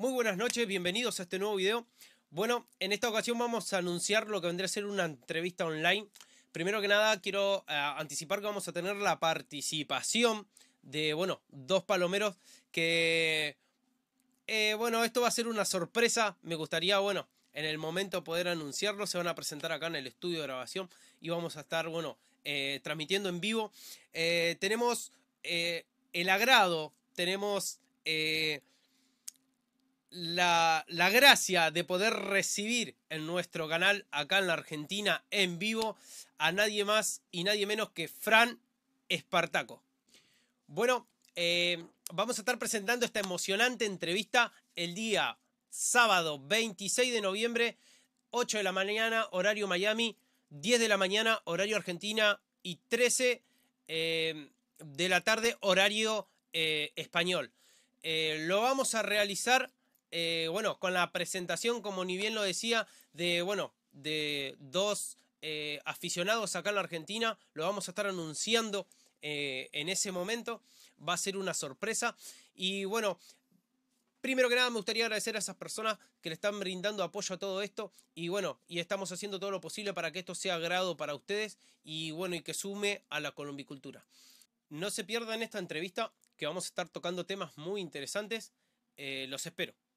Muy buenas noches, bienvenidos a este nuevo video. Bueno, en esta ocasión vamos a anunciar lo que vendría a ser una entrevista online. Primero que nada, quiero eh, anticipar que vamos a tener la participación de, bueno, dos palomeros que... Eh, bueno, esto va a ser una sorpresa. Me gustaría, bueno, en el momento poder anunciarlo. Se van a presentar acá en el estudio de grabación y vamos a estar, bueno, eh, transmitiendo en vivo. tenemos el agrado, tenemos la, gracia de poder recibir en nuestro canal acá en la Argentina en vivo a nadie más y nadie menos que Fran Espartaco. Bueno, eh, vamos a estar presentando esta emocionante entrevista el día sábado 26 de noviembre, 8 de la mañana, horario Miami, 10 de la mañana, horario Argentina y 13 eh, de la tarde, horario eh, español. lo vamos a realizar eh, bueno, con la presentación, como ni bien lo decía, de, bueno, de dos eh, aficionados acá en la Argentina. Lo vamos a estar anunciando eh, en ese momento. Va a ser una sorpresa. Y bueno, primero que nada me gustaría agradecer a esas personas que le están brindando apoyo a todo esto. Y bueno, y estamos haciendo todo lo posible para que esto sea agrado para ustedes. Y bueno, y que sume a la colombicultura. No se pierdan esta entrevista que vamos a estar tocando temas muy interesantes. los espero.